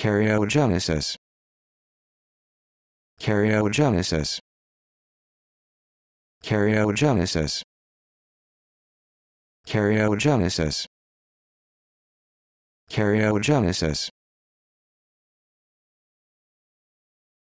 Karyogenesis. Karyogenesis. Karyogenesis. Karyogenesis. Karyogenesis.